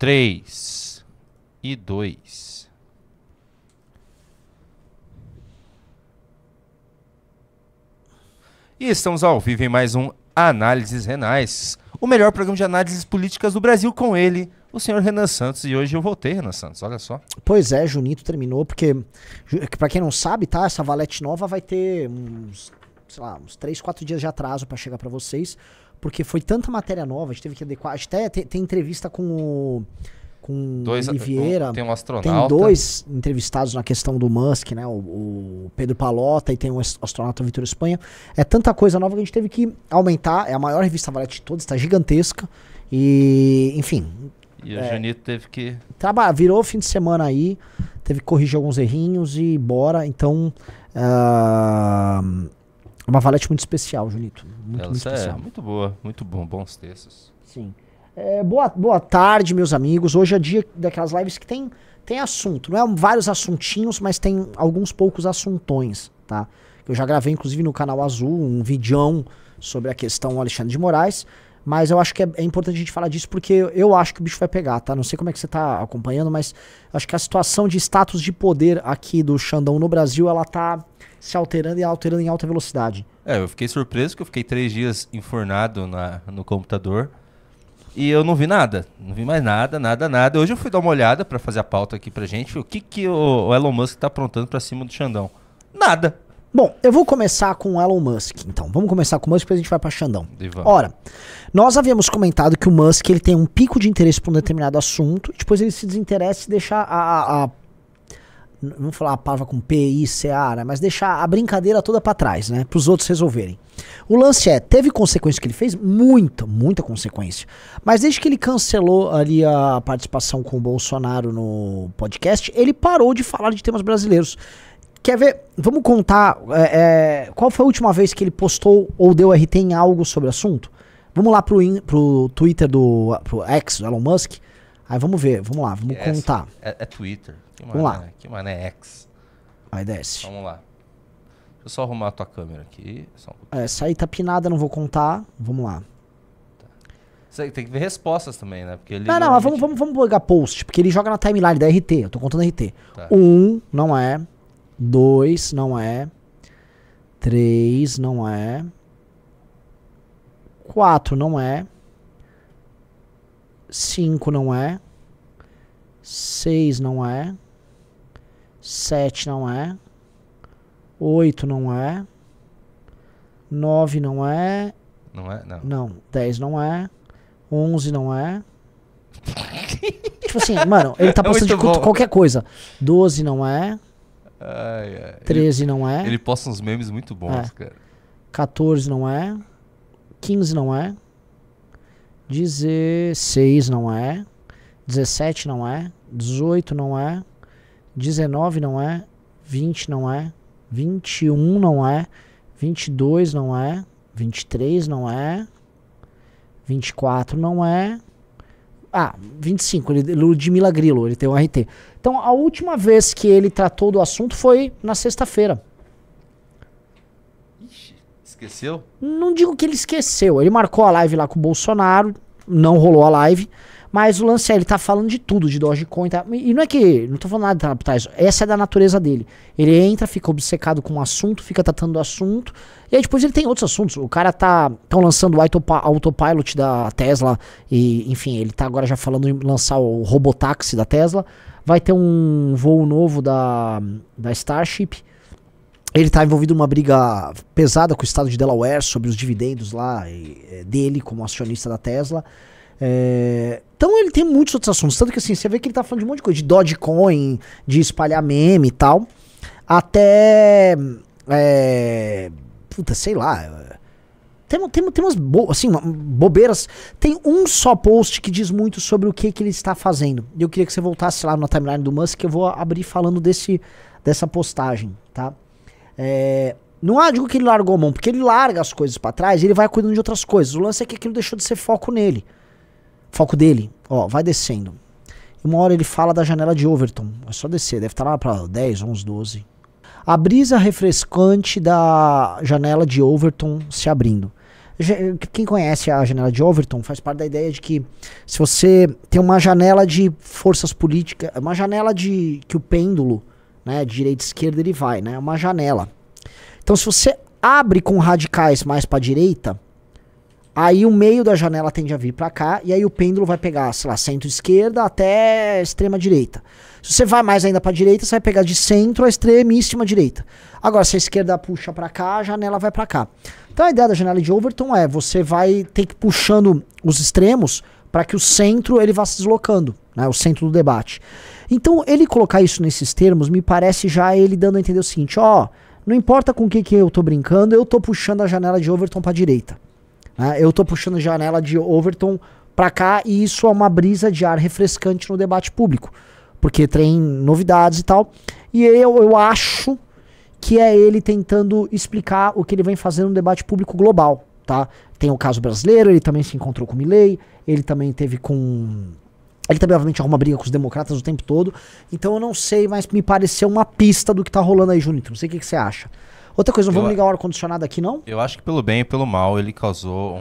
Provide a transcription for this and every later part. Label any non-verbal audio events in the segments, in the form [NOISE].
3 e 2. E estamos ao vivo em mais um Análises Renais, o melhor programa de análises políticas do Brasil com ele, o senhor Renan Santos. E hoje eu voltei, Renan Santos, olha só. Pois é, Junito terminou, porque, é para quem não sabe, tá? Essa valete nova vai ter uns, sei lá, uns 3, 4 dias de atraso para chegar para vocês porque foi tanta matéria nova, a gente teve que adequar. A gente até tem, tem entrevista com o. Com dois, o Oliveira. Um, tem um astronauta. Tem dois entrevistados na questão do Musk, né? O, o Pedro Palota e tem um astronauta Vitor Espanha. É tanta coisa nova que a gente teve que aumentar. É a maior revista Valete de todas, está gigantesca. E, enfim. E é, a Janito teve que. Trabalha, virou fim de semana aí, teve que corrigir alguns errinhos e bora. Então. Uh, é uma valete muito especial, Junito. Muito, muito é especial. muito boa, muito bom, bons textos. Sim. É, boa, boa tarde, meus amigos. Hoje é dia daquelas lives que tem, tem assunto. Não é vários assuntinhos, mas tem alguns poucos assuntões, tá? Eu já gravei, inclusive, no canal Azul, um videão sobre a questão Alexandre de Moraes. Mas eu acho que é, é, importante a gente falar disso porque eu acho que o bicho vai pegar, tá? Não sei como é que você tá acompanhando, mas acho que a situação de status de poder aqui do Xandão no Brasil, ela tá se alterando e alterando em alta velocidade. É, eu fiquei surpreso que eu fiquei três dias enfornado na, no computador e eu não vi nada. Não vi mais nada, nada, nada. Hoje eu fui dar uma olhada para fazer a pauta aqui pra gente. O que, que o, o Elon Musk tá aprontando pra cima do Xandão? Nada. Bom, eu vou começar com o Elon Musk, então. Vamos começar com o Musk, depois a gente vai para Xandão. Divan. Ora, nós havíamos comentado que o Musk ele tem um pico de interesse por um determinado assunto, depois ele se desinteressa e deixa a, a, a Vamos falar a palavra com PI, né? mas deixar a brincadeira toda para trás, né? Para os outros resolverem. O lance é, teve consequência que ele fez? Muita, muita consequência. Mas desde que ele cancelou ali a participação com o Bolsonaro no podcast, ele parou de falar de temas brasileiros. Quer ver? Vamos contar é, é, qual foi a última vez que ele postou ou deu RT em algo sobre o assunto? Vamos lá pro, in, pro Twitter do pro ex, do Elon Musk. Aí vamos ver, vamos lá, vamos é, contar. É, é Twitter. Que mané, Vamos lá. Que mané X. Aí desce. Vamos lá. Deixa eu só arrumar a tua câmera aqui. Um é, Essa aí tá pinada, não vou contar. Vamos lá. Você tá. tem que ver respostas também, né? Porque ele não, normalmente... não, mas vamos, vamos, vamos pegar post, porque ele joga na timeline da RT, eu tô contando RT. Tá. Um, não é. Dois, não é. Três, não é. Quatro, não é. Cinco, não é. Seis, não é. 7 não é, 8 não é, 9 não é, não é, não. Não, 10 não é, 11 não é. tipo assim, mano, ele tá postando é de culto, qualquer coisa. 12 não é. Ai, ai. 13 ele, não é. Ele posta uns memes muito bons, é. cara. 14 não é. 15 não é. 16 não é. 17 não é. 18 não é. 19 não é, 20 não é, 21 não é, 22 não é, 23 não é, 24 não é. Ah, 25, ele, Ludmila Grilo, ele tem um RT. Então a última vez que ele tratou do assunto foi na sexta-feira. Esqueceu? Não digo que ele esqueceu. Ele marcou a live lá com o Bolsonaro, não rolou a live. Mas o lance é, ele tá falando de tudo, de Dogecoin. Tá? E não é que. Não tô falando nada de tá, capitalismo. Essa é da natureza dele. Ele entra, fica obcecado com o um assunto, fica tratando do assunto. E aí depois ele tem outros assuntos. O cara tá. Estão lançando o autopilot da Tesla. E, enfim, ele tá agora já falando em lançar o robotaxi da Tesla. Vai ter um voo novo da, da Starship. Ele está envolvido numa briga pesada com o estado de Delaware sobre os dividendos lá é, dele como acionista da Tesla. É, então ele tem muitos outros assuntos. Tanto que assim, você vê que ele tá falando de um monte de coisa, de Dogecoin, de espalhar meme e tal. Até. É, puta, sei lá. Tem, tem, tem umas bo, assim, bobeiras. Tem um só post que diz muito sobre o que, que ele está fazendo. Eu queria que você voltasse lá na timeline do Musk, que eu vou abrir falando desse, dessa postagem, tá? É, não há, digo que ele largou a mão, porque ele larga as coisas para trás e ele vai cuidando de outras coisas. O lance é que aquilo deixou de ser foco nele. Foco dele, ó, vai descendo. uma hora ele fala da janela de Overton. É só descer, deve estar lá para 10, 11, 12. A brisa refrescante da janela de Overton se abrindo. Quem conhece a janela de Overton faz parte da ideia de que se você tem uma janela de forças políticas, uma janela de que o pêndulo, né, de direita e esquerda ele vai, né, uma janela. Então se você abre com radicais mais para direita, Aí o meio da janela tende a vir para cá e aí o pêndulo vai pegar, sei lá, centro-esquerda até extrema-direita. Se você vai mais ainda para direita, você vai pegar de centro a extremíssima direita. Agora, se a esquerda puxa para cá, a janela vai para cá. Então a ideia da janela de Overton é você vai ter que ir puxando os extremos para que o centro ele vá se deslocando, né, o centro do debate. Então ele colocar isso nesses termos me parece já ele dando a entender o seguinte, ó, não importa com o que, que eu tô brincando, eu tô puxando a janela de Overton para direita. Né? Eu tô puxando a janela de Overton para cá e isso é uma brisa de ar refrescante no debate público, porque tem novidades e tal. E eu, eu acho que é ele tentando explicar o que ele vem fazendo no debate público global, tá? Tem o caso brasileiro, ele também se encontrou com o Milley, ele também teve com ele também, obviamente, arruma briga com os democratas o tempo todo. Então eu não sei, mas me pareceu uma pista do que tá rolando aí, Junito. Não sei o que, que você acha. Outra coisa, não vamos eu, ligar o ar-condicionado aqui, não? Eu acho que pelo bem e pelo mal ele causou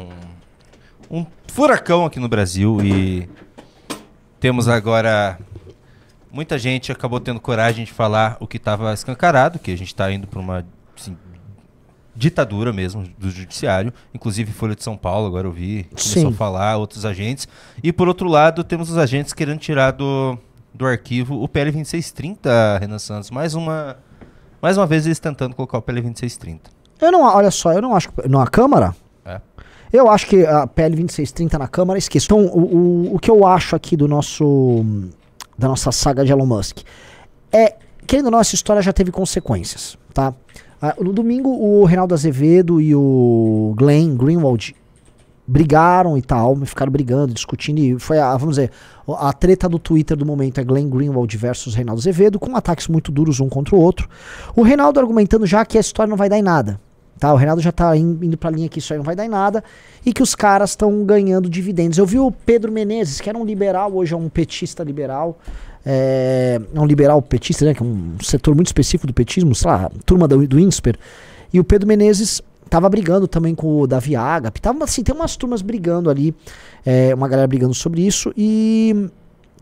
um, um furacão aqui no Brasil e temos agora. Muita gente acabou tendo coragem de falar o que estava escancarado, que a gente está indo para uma assim, ditadura mesmo do judiciário, inclusive Folha de São Paulo, agora eu vi, começou Sim. a falar, outros agentes. E por outro lado, temos os agentes querendo tirar do, do arquivo o PL 2630, Renan Santos, mais uma mais uma vez eles tentando colocar o PL 2630. Eu não, olha só, eu não acho que. Na Câmara? É. Eu acho que a PL 2630 na Câmara, esqueço. Então, o, o, o que eu acho aqui do nosso. da nossa saga de Elon Musk é. Querendo ou não, essa história já teve consequências, tá? Ah, no domingo, o Reinaldo Azevedo e o Glenn Greenwald brigaram e tal, ficaram brigando, discutindo, e foi a, vamos dizer, a treta do Twitter do momento é Glenn Greenwald versus Reinaldo Azevedo, com ataques muito duros um contra o outro. O Reinaldo argumentando já que a história não vai dar em nada. Tá, o Reinaldo já tá indo pra linha que isso aí não vai dar em nada e que os caras estão ganhando dividendos. Eu vi o Pedro Menezes, que era um liberal, hoje é um petista liberal, é, é, um liberal petista, né, que é um setor muito específico do petismo, sei lá, turma do, do INSPER. E o Pedro Menezes Tava brigando também com o Davi Agap Tava, assim, tem umas turmas brigando ali. É, uma galera brigando sobre isso. E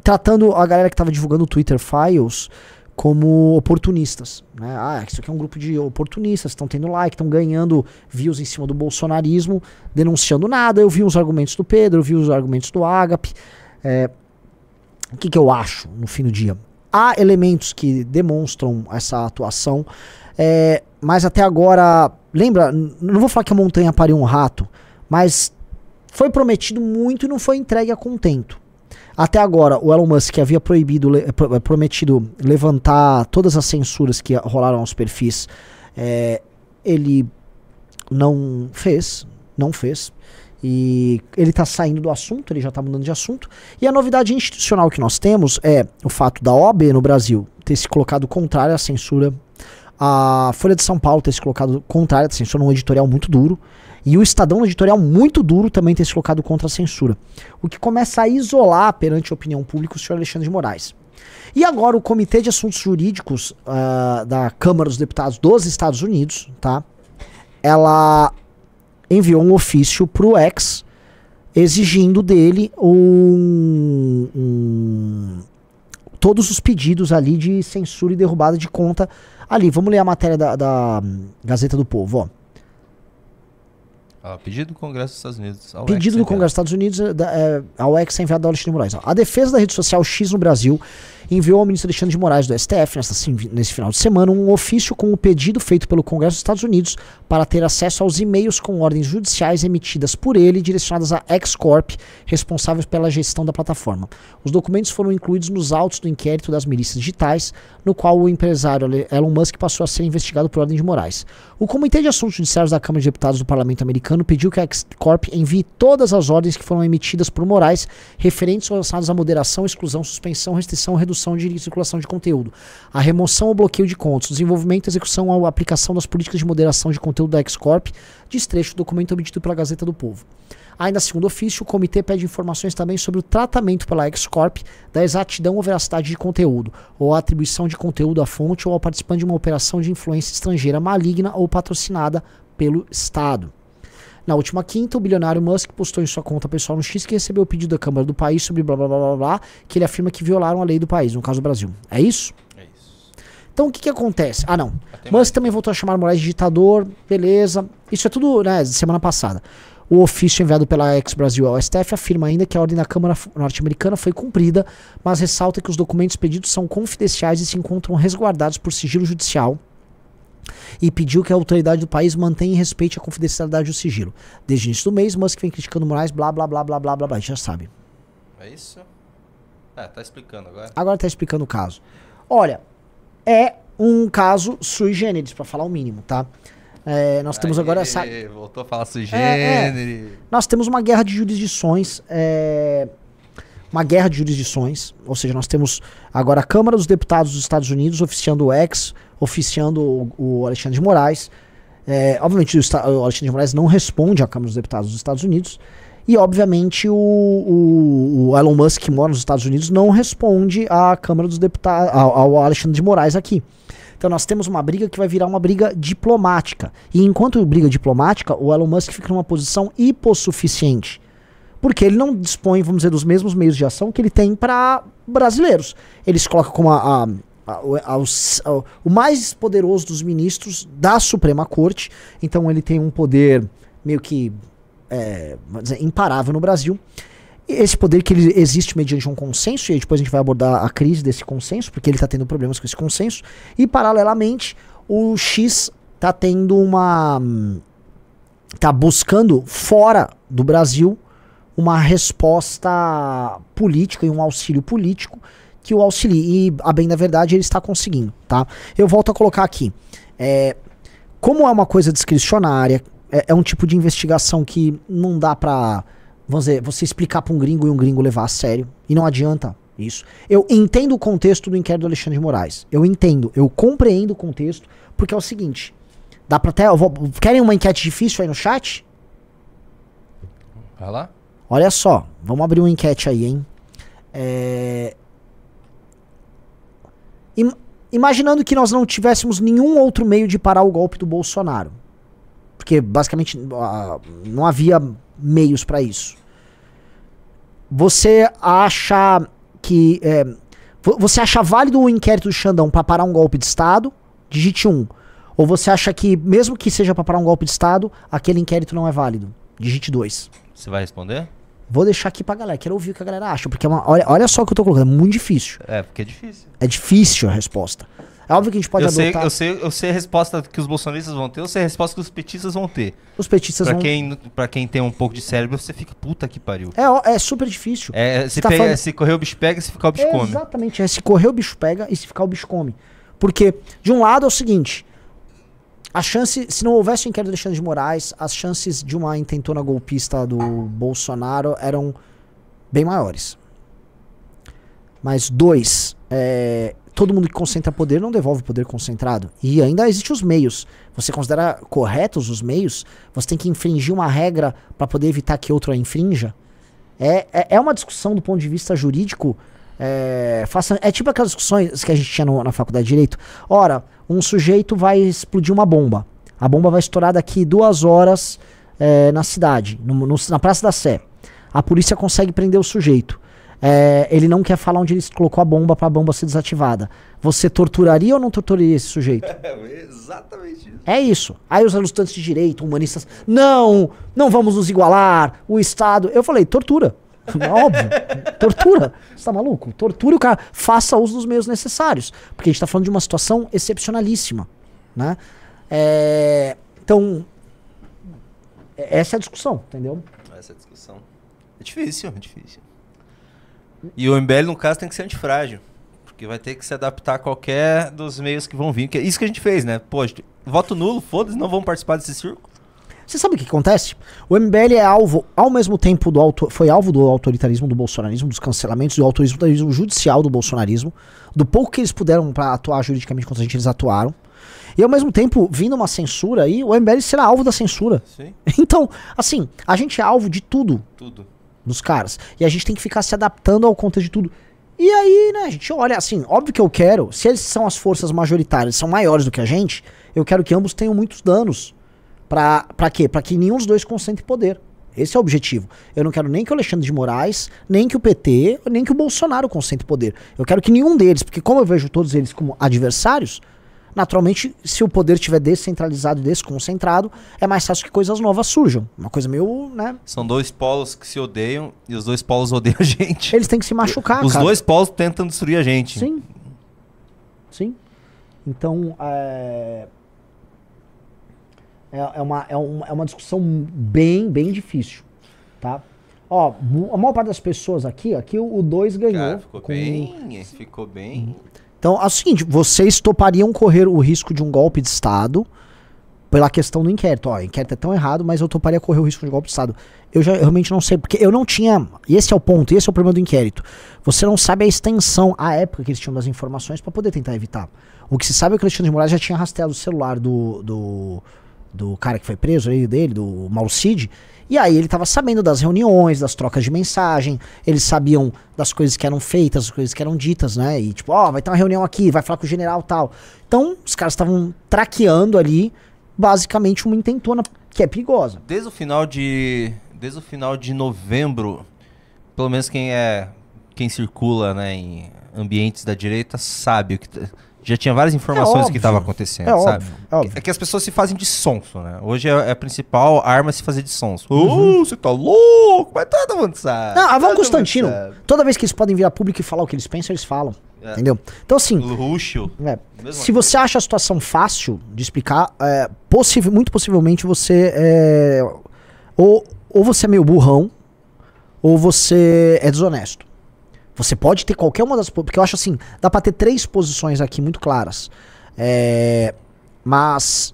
tratando a galera que tava divulgando o Twitter Files como oportunistas. Né? Ah, isso aqui é um grupo de oportunistas, estão tendo like, estão ganhando views em cima do bolsonarismo, denunciando nada. Eu vi os argumentos do Pedro, eu vi os argumentos do Agap É, o que, que eu acho no fim do dia? Há elementos que demonstram essa atuação, é, mas até agora Lembra? Não vou falar que a montanha pariu um rato, mas foi prometido muito e não foi entregue a contento. Até agora, o Elon Musk havia proibido, eh, prometido levantar todas as censuras que rolaram aos perfis. É, eh, ele não fez, não fez. E ele está saindo do assunto, ele já está mudando de assunto. E a novidade institucional que nós temos é o fato da OAB no Brasil ter se colocado contrário à censura a Folha de São Paulo tem se colocado contrária à assim, censura, num editorial muito duro. E o Estadão, no editorial muito duro, também tem se colocado contra a censura. O que começa a isolar perante a opinião pública o senhor Alexandre de Moraes. E agora o Comitê de Assuntos Jurídicos uh, da Câmara dos Deputados dos Estados Unidos, tá? Ela enviou um ofício pro ex exigindo dele um, um, todos os pedidos ali de censura e derrubada de conta Ali, vamos ler a matéria da, da Gazeta do Povo, ó. Ah, pedido do Congresso dos Estados Unidos. Ao pedido do Congresso dos Estados Unidos eh, da, é, ao ex-enviado da Alexandre Moraes. A defesa da rede social X no Brasil enviou ao ministro Alexandre de Moraes do STF, nessa nesse final de semana, um ofício com o pedido feito pelo Congresso dos Estados Unidos para ter acesso aos e-mails com ordens judiciais emitidas por ele direcionadas à Excorp, responsáveis pela gestão da plataforma. Os documentos foram incluídos nos autos do inquérito das milícias digitais, no qual o empresário Elon Musk passou a ser investigado por ordem de Moraes. O Comitê de Assuntos Judiciários da Câmara de Deputados do Parlamento Americano pediu que a Excorp envie todas as ordens que foram emitidas por Moraes referentes relacionadas à moderação, exclusão, suspensão, restrição, redução redução de circulação de conteúdo, a remoção ou bloqueio de contos, desenvolvimento, execução ou aplicação das políticas de moderação de conteúdo da Excorp, destrecho do documento obtido pela Gazeta do Povo. Ainda segundo ofício, o comitê pede informações também sobre o tratamento pela Excorp da exatidão ou veracidade de conteúdo, ou a atribuição de conteúdo à fonte ou ao participante de uma operação de influência estrangeira maligna ou patrocinada pelo Estado. Na última quinta, o bilionário Musk postou em sua conta pessoal no X que recebeu o pedido da Câmara do país sobre blá blá blá blá, blá que ele afirma que violaram a lei do país, no caso do Brasil. É isso? É isso. Então o que, que acontece? Ah, não. Até Musk mais. também voltou a chamar Moraes de ditador, beleza. Isso é tudo, né, semana passada. O ofício enviado pela ex-Brasil ao STF afirma ainda que a ordem da Câmara norte-americana foi cumprida, mas ressalta que os documentos pedidos são confidenciais e se encontram resguardados por sigilo judicial e pediu que a autoridade do país mantenha e respeite a confidencialidade e o sigilo. Desde o início do mês, Musk vem criticando Moraes, blá, blá, blá, blá, blá, blá, blá. A gente já sabe. É isso? É, tá explicando agora. Agora tá explicando o caso. Olha, é um caso sui generis, pra falar o mínimo, tá? É, nós Aí, temos agora essa. Voltou a falar sui generis. É, é. Nós temos uma guerra de jurisdições. É uma guerra de jurisdições, ou seja, nós temos agora a Câmara dos Deputados dos Estados Unidos oficiando o ex oficiando o, o Alexandre de Moraes. É, obviamente, o, o, Alexandre de Moraes não responde à Câmara dos Deputados dos Estados Unidos. E, obviamente, o, o, o Elon Musk, que mora nos Estados Unidos, não responde à Câmara dos Deputados, ao, ao Alexandre de Moraes aqui. Então nós temos uma briga que vai virar uma briga diplomática. E enquanto briga diplomática, o Elon Musk fica numa posição hipossuficiente. Porque ele não dispõe, vamos dizer, dos mesmos meios de ação que ele tem para brasileiros. Ele se coloca como a, ao, o mais poderoso dos ministros da Suprema Corte. Então ele tem um poder meio que é, dizer, imparável no Brasil. esse poder que ele existe mediante um consenso, e depois a gente vai abordar a crise desse consenso, porque ele está tendo problemas com esse consenso. E paralelamente, o X está tendo uma. está buscando fora do Brasil uma resposta política e um auxílio político que o auxilie. E, a bem da verdade, ele está conseguindo, tá? Eu volto a colocar aqui. É, como é uma coisa discricionária, é, é um tipo de investigação que não dá pra, vamos dizer, você explicar pra um gringo e um gringo levar a sério. E não adianta, isso. Eu entendo o contexto do inquérito do Alexandre de Moraes. Eu entendo, eu compreendo o contexto, porque é o seguinte. Dá pra até. querem uma enquete difícil aí no chat? Vai lá. Olha só, vamos abrir uma enquete aí, hein? É, Im imaginando que nós não tivéssemos nenhum outro meio de parar o golpe do Bolsonaro, porque basicamente uh, não havia meios para isso. Você acha que é, você acha válido o inquérito do Xandão para parar um golpe de Estado? Digite 1. Um. Ou você acha que, mesmo que seja para parar um golpe de Estado, aquele inquérito não é válido? Digite 2. Você vai responder? Vou deixar aqui pra galera. Quero ouvir o que a galera acha. Porque é uma, olha, olha só o que eu tô colocando. É muito difícil. É, porque é difícil. É difícil a resposta. É óbvio que a gente pode eu adotar. Sei, eu, sei, eu sei a resposta que os bolsonaristas vão ter, eu sei a resposta que os petistas vão ter. Os petistas pra vão quem Pra quem tem um pouco de cérebro, você fica puta que pariu. É, é super difícil. É, se, tá pega, falando... se correr o bicho pega, se ficar o bicho é, come. Exatamente, é se correr o bicho pega e se ficar o bicho come. Porque, de um lado, é o seguinte: a chance, se não houvesse o inquérito do Alexandre de Moraes, as chances de uma intentona golpista do Bolsonaro eram bem maiores. Mas dois, é, todo mundo que concentra poder não devolve poder concentrado. E ainda existem os meios. Você considera corretos os meios? Você tem que infringir uma regra para poder evitar que outro a infrinja? É, é, é uma discussão do ponto de vista jurídico é, faça, é tipo aquelas discussões que a gente tinha no, na faculdade de Direito. Ora, um sujeito vai explodir uma bomba. A bomba vai estourar daqui duas horas é, na cidade, no, no, na Praça da Sé. A polícia consegue prender o sujeito. É, ele não quer falar onde ele colocou a bomba para a bomba ser desativada. Você torturaria ou não torturaria esse sujeito? [LAUGHS] É exatamente isso. É isso. Aí os alustantes de direito, humanistas, não, não vamos nos igualar, o Estado. Eu falei, tortura. [LAUGHS] É óbvio. Tortura. Você tá maluco? Torture o cara. Faça uso dos meios necessários. Porque a gente tá falando de uma situação excepcionalíssima. Né? É... Então, essa é a discussão, entendeu? Essa é a discussão. É difícil, é difícil. E o MBL, no caso, tem que ser antifrágil. Porque vai ter que se adaptar a qualquer dos meios que vão vir. Que é isso que a gente fez, né? Pô, gente... voto nulo, foda-se, não vão participar desse circo. Você sabe o que acontece? O MBL é alvo, ao mesmo tempo, do auto, foi alvo do autoritarismo, do bolsonarismo, dos cancelamentos, do autoritarismo judicial do bolsonarismo, do pouco que eles puderam para atuar juridicamente contra a gente, eles atuaram. E ao mesmo tempo, vindo uma censura aí, o MBL será alvo da censura. Sim. [LAUGHS] Então, assim, a gente é alvo de tudo. Tudo. Dos caras. E a gente tem que ficar se adaptando ao conta de tudo. E aí, né, a gente olha assim, óbvio que eu quero, se eles são as forças majoritárias, são maiores do que a gente, eu quero que ambos tenham muitos danos. Para quê? Para que nenhum dos dois concentre poder. Esse é o objetivo. Eu não quero nem que o Alexandre de Moraes, nem que o PT, nem que o Bolsonaro concentre poder. Eu quero que nenhum deles, porque como eu vejo todos eles como adversários, naturalmente, se o poder estiver descentralizado e desconcentrado, é mais fácil que coisas novas surjam. Uma coisa meio, né? São dois polos que se odeiam e os dois polos odeiam a [LAUGHS] gente. Eles têm que se machucar, Os cara. dois polos tentam destruir a gente. Sim. Sim. Então, é... É, é, uma, é, uma, é uma discussão bem, bem difícil, tá? Ó, a maior parte das pessoas aqui, aqui o 2 ganhou. Cara, ficou com... bem, ficou bem. Uhum. Então, é o seguinte, vocês topariam correr o risco de um golpe de Estado pela questão do inquérito. Ó, o inquérito é tão errado, mas eu toparia correr o risco de golpe de Estado. Eu já eu realmente não sei, porque eu não tinha. E esse é o ponto, esse é o problema do inquérito. Você não sabe a extensão, a época que eles tinham das informações para poder tentar evitar. O que se sabe é que o Cristiano de Moraes já tinha rastreado o celular do, do do cara que foi preso aí dele, do Malcid. E aí ele estava sabendo das reuniões, das trocas de mensagem, eles sabiam das coisas que eram feitas, das coisas que eram ditas, né? E tipo, ó, oh, vai ter uma reunião aqui, vai falar com o general tal. Então, os caras estavam traqueando ali, basicamente, uma intentona que é perigosa. Desde o final de. Desde o final de novembro, pelo menos quem é. quem circula né, em ambientes da direita sabe o que tá já tinha várias é informações é óbvio, que estava acontecendo, é sabe? Óbvio, é, óbvio. é que as pessoas se fazem de sonso, né? Hoje é, é a principal arma se fazer de sonso. Uhum. Uh, você tá louco? Mas todo tá mundo sabe. Não, tá Avão Constantino, toda vez que eles podem virar público e falar o que eles pensam, eles falam. É. Entendeu? Então, assim. Luxo. É, se você acha a situação fácil de explicar, é, possi muito possivelmente você é. Ou, ou você é meio burrão, ou você é desonesto. Você pode ter qualquer uma das. Porque eu acho assim, dá pra ter três posições aqui muito claras. É, mas.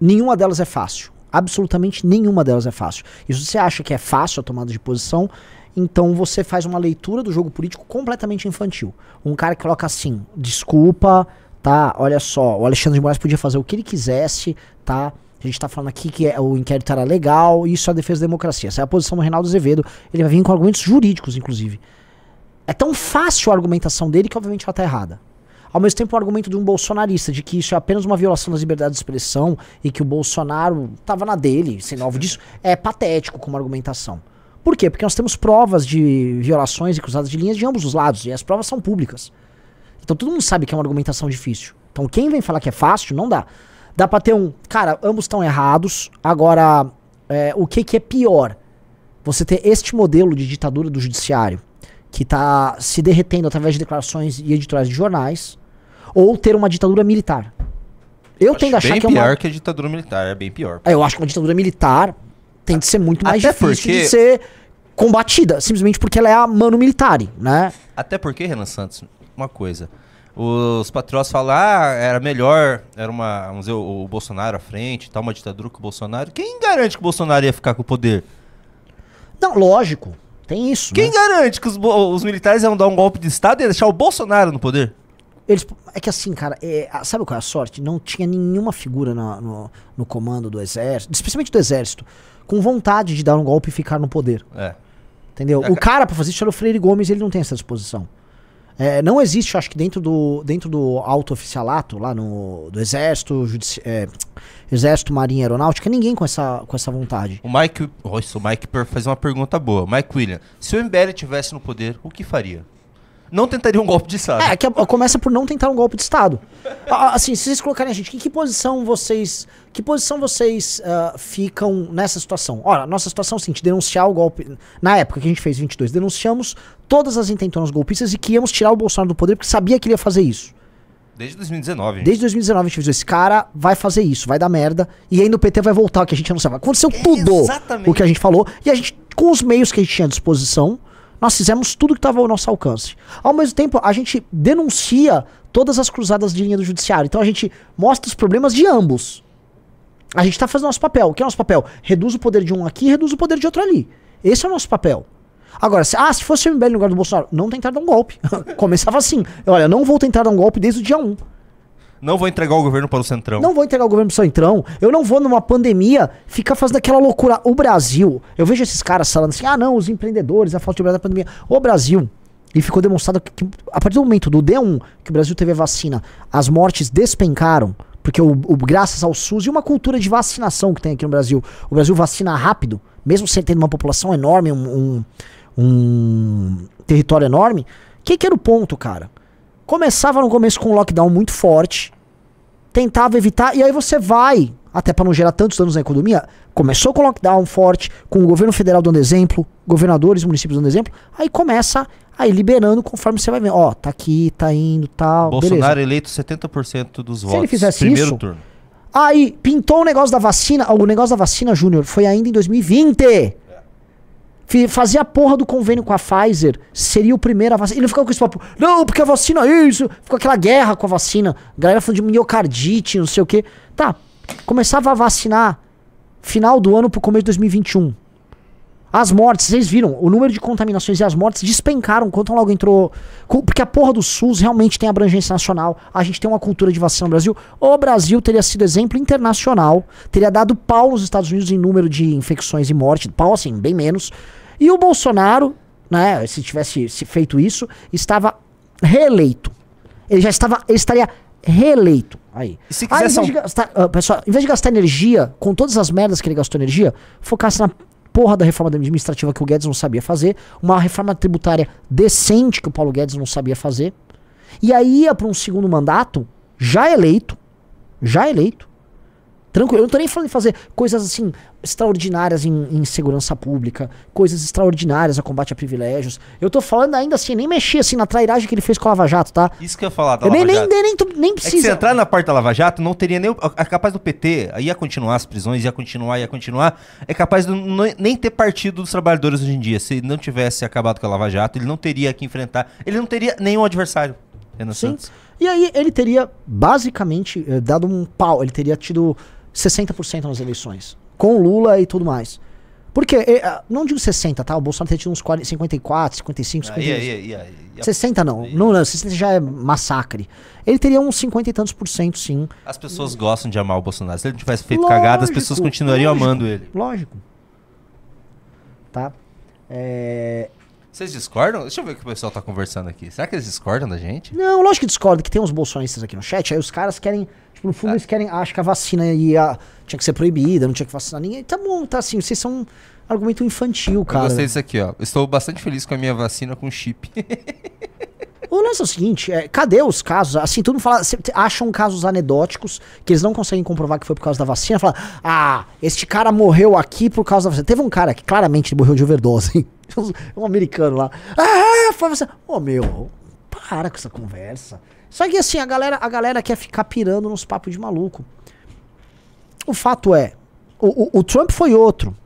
Nenhuma delas é fácil. Absolutamente nenhuma delas é fácil. E se você acha que é fácil a tomada de posição, então você faz uma leitura do jogo político completamente infantil. Um cara que coloca assim: desculpa, tá? Olha só, o Alexandre de Moraes podia fazer o que ele quisesse, tá? A gente tá falando aqui que é, o inquérito era legal, isso é a defesa da democracia. Essa é a posição do Reinaldo Azevedo. Ele vai vir com argumentos jurídicos, inclusive é tão fácil a argumentação dele que obviamente ela está errada. Ao mesmo tempo, o argumento de um bolsonarista de que isso é apenas uma violação das liberdades de expressão e que o Bolsonaro estava na dele, sem novo disso, é patético como argumentação. Por quê? Porque nós temos provas de violações e cruzadas de linhas de ambos os lados, e as provas são públicas. Então todo mundo sabe que é uma argumentação difícil. Então quem vem falar que é fácil, não dá. Dá pra ter um, cara, ambos estão errados, agora, é, o que, que é pior? Você ter este modelo de ditadura do judiciário, que está se derretendo através de declarações e editorais de jornais, ou ter uma ditadura militar. Eu acho tendo a achar que é uma... pior que a ditadura militar, é bem pior. É, eu acho que uma ditadura militar tem de ser muito mais Até difícil porque... de ser combatida, simplesmente porque ela é a mano militar, né? Até porque, Renan Santos, uma coisa. Os patriotas falam, ah, era melhor, era uma, vamos dizer, o, o Bolsonaro à frente, tal, uma ditadura com o Bolsonaro. Quem garante que o Bolsonaro ia ficar com o poder? Não, lógico. Tem isso. Quem né? garante que os, os, militares iam dar um golpe de Estado e deixar o Bolsonaro no poder? Eles, é que assim, cara, é, sabe qual é a sorte? Não tinha nenhuma figura no, no, no, comando do exército, especialmente do exército, com vontade de dar um golpe e ficar no poder. É. Entendeu? É, o cara, pra fazer isso, era o Freire Gomes, ele não tem essa disposição. É, não existe, acho que dentro do, dentro do alto oficialato, lá no do Exército, judici, é, Exército, Marinha Aeronáutica, ninguém com essa, com essa vontade. O Mike. Nossa, o Mike faz uma pergunta boa. Mike William, se o MBL tivesse no poder, o que faria? não tentaria um golpe de Estado. É, que é, começa por não tentar um golpe de Estado. Assim, se vocês colocarem a gente, que, que posição vocês. Que posição vocês uh, ficam nessa situação? Ora, nossa situação é o seguinte: denunciar o golpe. Na época que a gente fez 22, denunciamos todas as intentonas golpistas e que íamos tirar o Bolsonaro do poder porque sabia que ele ia fazer isso. Desde 2019. Desde 2019 a gente fez esse cara vai fazer isso, vai dar merda. E aí no PT vai voltar o que a gente anunciava. Aconteceu tudo é, o que a gente falou. E a gente, com os meios que a gente tinha à disposição, nós fizemos tudo que estava ao nosso alcance. Ao mesmo tempo, a gente denuncia todas as cruzadas de linha do judiciário. Então a gente mostra os problemas de ambos. A gente está fazendo nosso papel. O que é nosso papel? Reduz o poder de um aqui, reduz o poder de outro ali. Esse é o nosso papel. Agora, se, ah, se fosse o MBL no lugar do Bolsonaro, não tentar dar um golpe. [LAUGHS] Começava assim. Olha, não vou tentar dar um golpe desde o dia 1. Não vou entregar o governo para o Centrão. Não vou entregar o governo para o Centrão. Eu não vou numa pandemia ficar fazendo aquela loucura. O Brasil, eu vejo esses caras falando assim: ah, não, os empreendedores, a falta de liberdade da pandemia. O Brasil, e ficou demonstrado que, que, a partir do momento do D1 que o Brasil teve a vacina, as mortes despencaram. Porque o, o, graças ao SUS e uma cultura de vacinação que tem aqui no Brasil. O Brasil vacina rápido, mesmo sem uma população enorme, um, um, um território enorme. O que, que era o ponto, cara? Começava no começo com um lockdown muito forte, tentava evitar, e aí você vai, até para não gerar tantos danos na economia, começou com lockdown forte, com o governo federal dando exemplo, governadores, municípios dando exemplo, aí começa aí liberando conforme você vai vendo. Ó, tá aqui, tá indo, tal. Bolsonaro beleza. eleito 70% dos Se votos. Se ele fizesse primeiro isso, turno. Aí pintou o negócio da vacina, o negócio da vacina, Júnior, foi ainda em 2020. Fazer a porra do convênio com a Pfizer seria o primeiro a vacina. Ele não ficava com esse papo, não, porque a vacina é isso. Ficou aquela guerra com a vacina. A galera falando de miocardite, não sei o quê. Tá, começava a vacinar final do ano pro começo de 2021. As mortes, vocês viram, o número de contaminações e as mortes despencaram quando logo entrou. Porque a porra do SUS realmente tem abrangência nacional. A gente tem uma cultura de vacina no Brasil. O Brasil teria sido exemplo internacional, teria dado pau nos Estados Unidos em número de infecções e morte. Pau, assim, bem menos. E o Bolsonaro, né, se tivesse feito isso, estava reeleito. Ele já estava, ele estaria reeleito. Aí. E se quiser, aí, ah, de gastar, uh, pessoal, em vez de gastar energia com todas as merdas que ele gastou energia, focasse na porra da reforma administrativa que o Guedes não sabia fazer, uma reforma tributária decente que o Paulo Guedes não sabia fazer, e aí ia para um segundo mandato, já eleito, já eleito, Tranquilo, eu não tô nem falando de fazer coisas assim extraordinárias em, em segurança pública, coisas extraordinárias a combate a privilégios. Eu tô falando ainda assim, nem mexi assim na trairagem que ele fez com a Lava Jato, tá? Isso que eu ia falar da eu Lava nem, Jato. Nem, nem, nem, é nem precisa. É se entrar na parte da Lava Jato, não teria nem. é capaz do PT, ia continuar as prisões, ia continuar, ia continuar. É capaz de nem ter partido dos trabalhadores hoje em dia. Se ele não tivesse acabado com a Lava Jato, ele não teria que enfrentar. Ele não teria nenhum adversário. Renan Sim. Santos. E aí ele teria basicamente eh, dado um pau, ele teria tido 60% nas eleições. Com Lula e tudo mais. Porque, ah, não digo 60, tá? O Bolsonaro tem tido uns 40, 54, 55, 50. Ah, yeah, yeah, yeah, 60 não. não. Não, 60 já é massacre. Ele teria uns 50 e tantos por cento, sim. As pessoas gostam de amar o Bolsonaro. Se ele não tivesse feito lógico, cagada, as pessoas continuariam lógico, amando ele. Lógico. Tá? É... Vocês discordam? Deixa eu ver o que o pessoal tá conversando aqui. Será que eles discordam da gente? Não, lógico que discordam, que tem uns bolsonaristas aqui no chat, aí os caras querem Tipo, no fundo, é. eles querem, acham que a vacina ia, tinha que ser proibida, não tinha que vacinar ninguém. Tá bom, tá assim, vocês são um argumento infantil, cara. Eu gostei disso aqui, ó. Estou bastante feliz com a minha vacina com chip. O lance é o seguinte, é, cadê os casos? Assim, todo mundo fala, acham casos anedóticos que eles não conseguem comprovar que foi por causa da vacina. Fala, ah, este cara morreu aqui por causa da vacina. Teve um cara que claramente morreu de overdose, [LAUGHS] um americano lá. Ah, foi você Ô, oh, meu, para com essa conversa. Só que assim, a galera, a galera quer ficar pirando nos papos de maluco. O fato é, o, o, o Trump foi outro.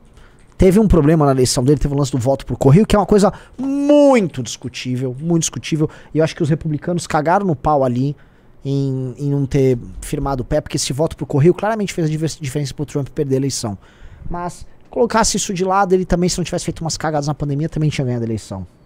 Teve um problema na eleição dele, teve o um lance do voto por correio, que é uma coisa muito discutível, muito discutível. E eu acho que os republicanos cagaram no pau ali em, em não ter firmado o pé, porque esse voto por correio claramente fez a diferença pro Trump perder a eleição. Mas colocasse isso de lado, ele também, se não tivesse feito umas cagadas na pandemia, também tinha ganhado a eleição.